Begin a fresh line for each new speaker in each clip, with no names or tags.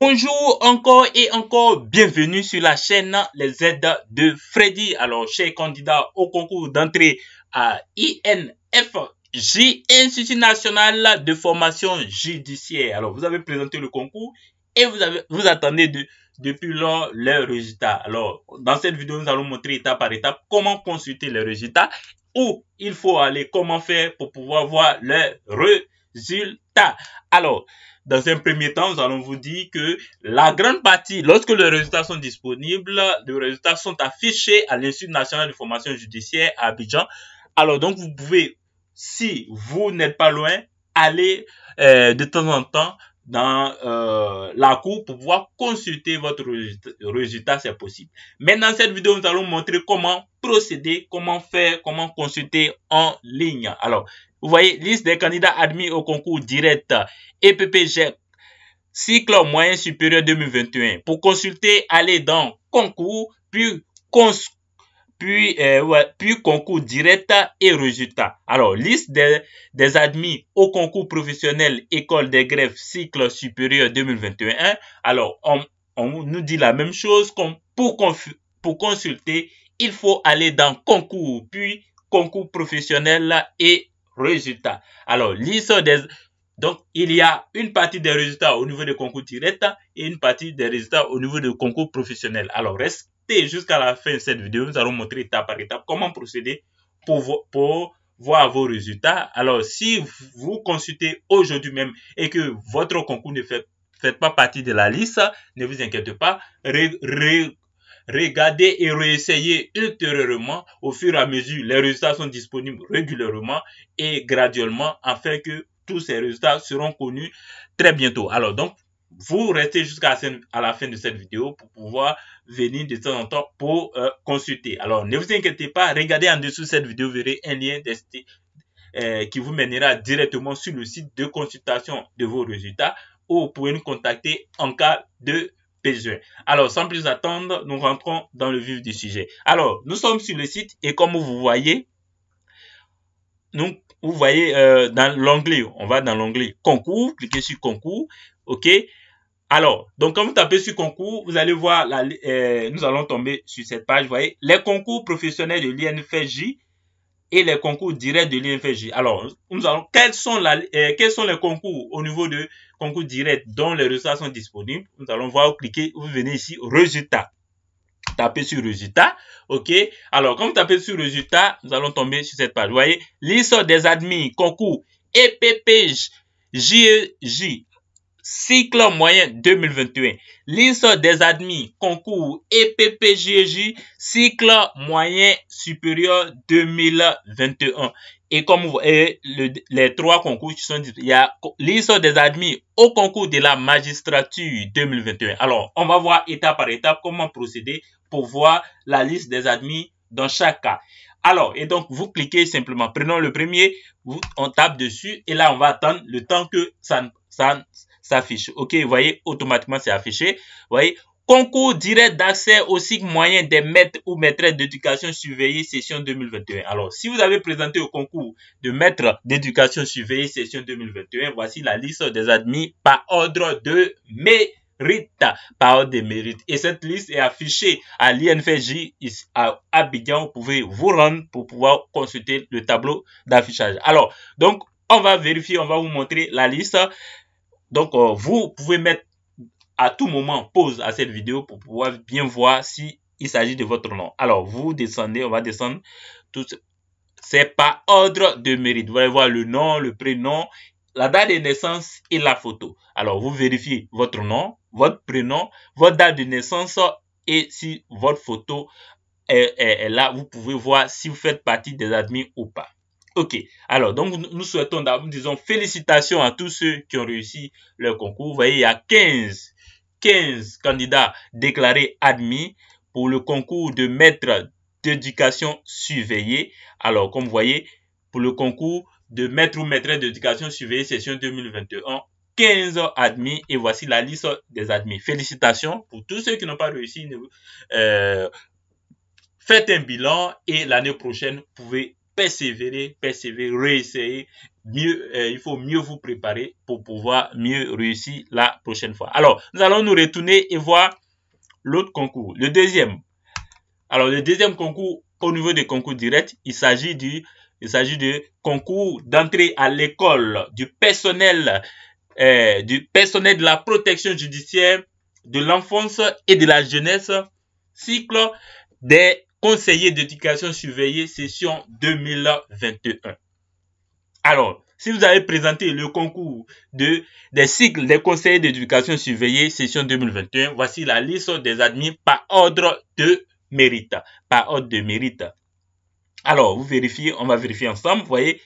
Bonjour encore et encore, bienvenue sur la chaîne Les aides de Freddy. Alors, chers candidats au concours d'entrée à INFJ, Institut national de formation judiciaire. Alors, vous avez présenté le concours et vous, avez, vous attendez depuis lors le résultat Alors, dans cette vidéo, nous allons montrer étape par étape comment consulter le résultats, où il faut aller, comment faire pour pouvoir voir le résultats alors, dans un premier temps, nous allons vous dire que la grande partie, lorsque les résultats sont disponibles, les résultats sont affichés à l'Institut national de formation judiciaire à Abidjan. Alors, donc, vous pouvez, si vous n'êtes pas loin, aller euh, de temps en temps dans euh, la cour pour pouvoir consulter votre résultat, c'est possible. Mais dans cette vidéo, nous allons montrer comment procéder, comment faire, comment consulter en ligne. Alors, vous voyez, liste des candidats admis au concours direct EPPG cycle moyen supérieur 2021. Pour consulter, allez dans concours, puis, puis, euh, puis concours direct et résultat. Alors, liste des, admis au concours professionnel école des grèves, cycle supérieur 2021. Alors, on, nous dit la même chose comme pour, pour consulter, il faut aller dans concours, puis concours professionnel et résultats. Alors, liste des... Donc, il y a une partie des résultats au niveau des concours directs et une partie des résultats au niveau des concours professionnels. Alors, restez jusqu'à la fin de cette vidéo. Nous allons montrer étape par étape comment procéder pour, pour voir vos résultats. Alors, si vous consultez aujourd'hui même et que votre concours ne fait fait pas partie de la liste, ne vous inquiétez pas, Regardez et réessayez ultérieurement au fur et à mesure. Les résultats sont disponibles régulièrement et graduellement afin que tous ces résultats seront connus très bientôt. Alors donc, vous restez jusqu'à la fin de cette vidéo pour pouvoir venir de temps en temps pour euh, consulter. Alors, ne vous inquiétez pas, regardez en dessous de cette vidéo, vous verrez un lien euh, qui vous mènera directement sur le site de consultation de vos résultats ou vous pouvez nous contacter en cas de alors, sans plus attendre, nous rentrons dans le vif du sujet. Alors, nous sommes sur le site et comme vous voyez, vous voyez euh, dans l'onglet, on va dans l'onglet concours, cliquez sur concours, ok alors, donc quand vous tapez sur concours, vous allez voir, euh, nous allons tomber sur cette page, vous voyez, les concours professionnels de l'INFJ et les concours directs de l'INFJ. Alors, nous allons, euh, quels sont, les concours au niveau de concours directs dont les résultats sont disponibles Nous allons voir, cliquez. vous venez ici, résultats. Tapez sur résultats, ok Alors, quand vous tapez sur résultats, nous allons tomber sur cette page. Vous voyez, liste des admis, concours, EPPJ, JEJ, cycle moyen 2021. Liste des admis, concours EPPGJ, cycle moyen supérieur 2021. Et comme vous voyez, les trois concours qui sont il y a liste des admis au concours de la magistrature 2021. Alors, on va voir étape par étape comment procéder pour voir la liste des admis dans chaque cas. Alors, et donc, vous cliquez simplement. Prenons le premier, vous, on tape dessus et là, on va attendre le temps que ça, ça, s'affiche. OK, vous voyez, automatiquement, c'est affiché. Vous voyez, concours direct d'accès au cycle moyen des maîtres ou maîtresses d'éducation surveillée session 2021. Alors, si vous avez présenté au concours de maître d'éducation surveillée session 2021, voici la liste des admis par ordre de mérite. Par ordre de mérite. Et cette liste est affichée à l'INFJ à Abidjan. Vous pouvez vous rendre pour pouvoir consulter le tableau d'affichage. Alors, donc, on va vérifier, on va vous montrer la liste. Donc, euh, vous pouvez mettre à tout moment pause à cette vidéo pour pouvoir bien voir si il s'agit de votre nom. Alors, vous descendez, on va descendre. c'est par ordre de mérite. Vous allez voir le nom, le prénom, la date de naissance et la photo. Alors, vous vérifiez votre nom, votre prénom, votre date de naissance et si votre photo est là, vous pouvez voir si vous faites partie des admis ou pas. Ok, alors donc nous souhaitons d'abord, disons, félicitations à tous ceux qui ont réussi le concours. Vous voyez, il y a 15, 15 candidats déclarés admis pour le concours de maître d'éducation surveillée. Alors, comme vous voyez, pour le concours de maître ou maîtresse d'éducation surveillée session 2021, 15 admis et voici la liste des admis. Félicitations pour tous ceux qui n'ont pas réussi. Euh, faites un bilan et l'année prochaine, vous pouvez persévérer, persévérer, réessayer. Mieux, euh, il faut mieux vous préparer pour pouvoir mieux réussir la prochaine fois. Alors, nous allons nous retourner et voir l'autre concours, le deuxième. Alors, le deuxième concours, au niveau des concours directs, il s'agit du il s'agit de concours d'entrée à l'école du personnel euh, du personnel de la protection judiciaire de l'enfance et de la jeunesse, cycle des conseiller d'éducation surveillée session 2021. Alors, si vous avez présenté le concours de, des cycles des conseillers d'éducation surveillée, session 2021, voici la liste des admis par ordre de mérite. Par ordre de mérite. Alors, vous vérifiez, on va vérifier ensemble. Vous voyez,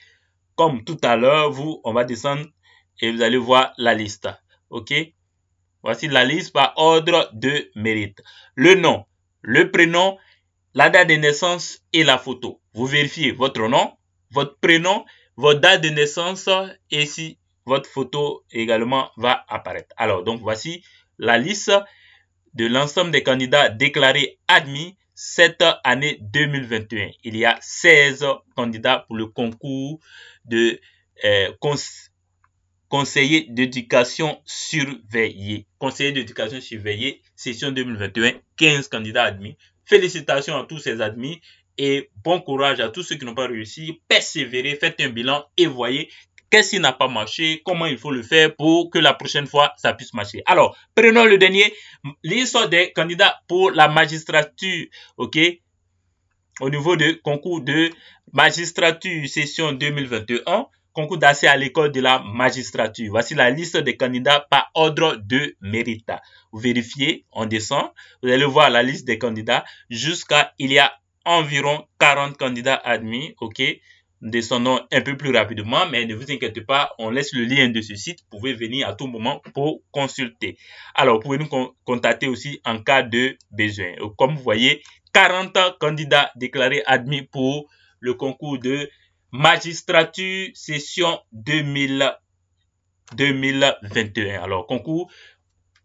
comme tout à l'heure, vous, on va descendre et vous allez voir la liste. OK Voici la liste par ordre de mérite. Le nom, le prénom la date de naissance et la photo. Vous vérifiez votre nom, votre prénom, votre date de naissance et si votre photo également va apparaître. Alors, donc voici la liste de l'ensemble des candidats déclarés admis cette année 2021. Il y a 16 candidats pour le concours de euh, conseiller d'éducation surveillé. Conseiller d'éducation surveillé, session 2021, 15 candidats admis Félicitations à tous ces admis et bon courage à tous ceux qui n'ont pas réussi. Persévérez, faites un bilan et voyez qu'est-ce qui n'a pas marché, comment il faut le faire pour que la prochaine fois ça puisse marcher. Alors, prenons le dernier, l'histoire des candidats pour la magistrature, ok Au niveau de concours de magistrature session 2021, Concours d'accès à l'école de la magistrature. Voici la liste des candidats par ordre de mérite. Vous vérifiez, on descend. Vous allez voir la liste des candidats jusqu'à il y a environ 40 candidats admis. OK descendons un peu plus rapidement, mais ne vous inquiétez pas, on laisse le lien de ce site. Vous pouvez venir à tout moment pour consulter. Alors, vous pouvez nous contacter aussi en cas de besoin. Comme vous voyez, 40 candidats déclarés admis pour le concours de magistrature session 2000, 2021. Alors, concours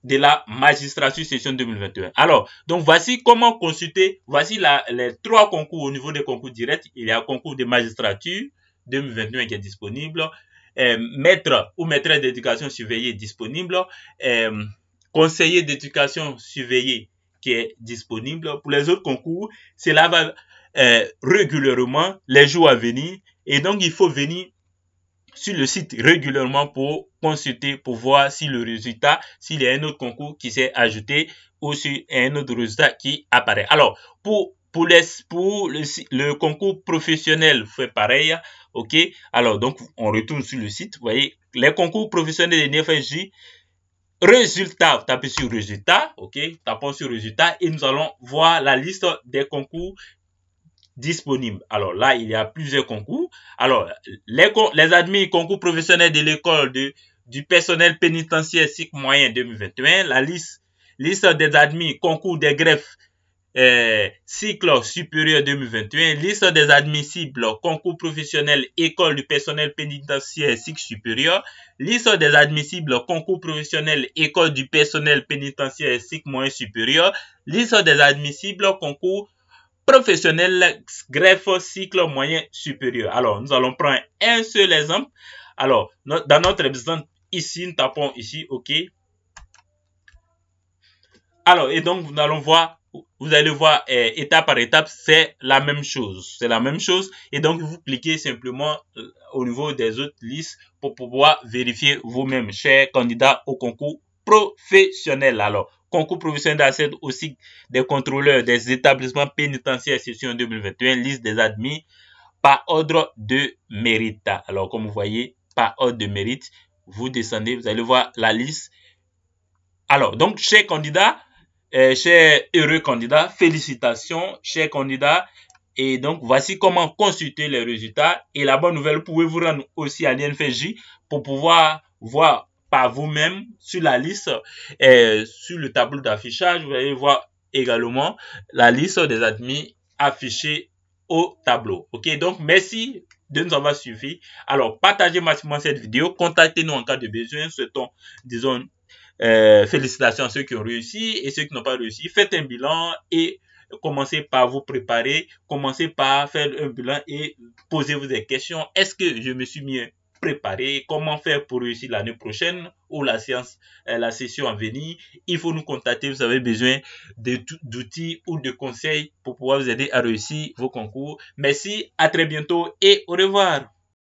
de la magistrature session 2021. Alors, donc voici comment consulter, voici les trois concours au niveau des concours directs. Il y a concours de magistrature 2021 qui est disponible, euh, maître ou maîtresse d'éducation surveillée disponible, euh, conseiller d'éducation surveillée qui est disponible. Pour les autres concours, cela va euh, régulièrement les jours à venir et donc, il faut venir sur le site régulièrement pour consulter, pour voir si le résultat, s'il y a un autre concours qui s'est ajouté ou si un autre résultat qui apparaît. Alors, pour, pour, les, pour le, concours professionnel, fait pareil. OK Alors, donc, on retourne sur le site. Vous voyez, les concours professionnels de NFJ, résultat, vous tapez sur résultat, ok, tapons sur résultat et nous allons voir la liste des concours disponible. Alors là, il y a plusieurs concours. Alors, les, les admis concours professionnels de l'école du personnel pénitentiaire cycle moyen 2021, la liste, liste des admis concours des greffes euh, cycle supérieur 2021, liste des admissibles concours professionnels école du personnel pénitentiaire cycle supérieur, liste des admissibles concours professionnels école du personnel pénitentiaire cycle moyen supérieur, liste des admissibles concours professionnel greffe cycle moyen supérieur. Alors, nous allons prendre un seul exemple. Alors, dans notre exemple ici, nous tapons ici, OK. Alors, et donc, nous allons voir, vous allez voir eh, étape par étape, c'est la même chose. C'est la même chose. Et donc, vous cliquez simplement euh, au niveau des autres listes pour pouvoir vérifier vous-même, chers candidats au concours professionnel. Alors, concours professionnel d'accès aussi des contrôleurs des établissements pénitentiaires, session 2021, liste des admis par ordre de mérite. Alors, comme vous voyez, par ordre de mérite, vous descendez, vous allez voir la liste. Alors, donc, chers candidats, euh, chers heureux candidats, félicitations, chers candidats. Et donc, voici comment consulter les résultats. Et la bonne nouvelle, vous pouvez vous rendre aussi à l'INFJ pour pouvoir voir vous-même sur la liste et euh, sur le tableau d'affichage. Vous allez voir également la liste des admis affichés au tableau. OK, donc merci de nous avoir suivi Alors, partagez massivement cette vidéo. Contactez-nous en cas de besoin. Souhaitons, disons, euh, félicitations à ceux qui ont réussi et ceux qui n'ont pas réussi. Faites un bilan et commencez par vous préparer. Commencez par faire un bilan et posez-vous des questions. Est-ce que je me suis mieux préparer, comment faire pour réussir l'année prochaine ou la séance, euh, la session à venir, il faut nous contacter. Vous avez besoin d'outils ou de conseils pour pouvoir vous aider à réussir vos concours. Merci, à très bientôt et au revoir.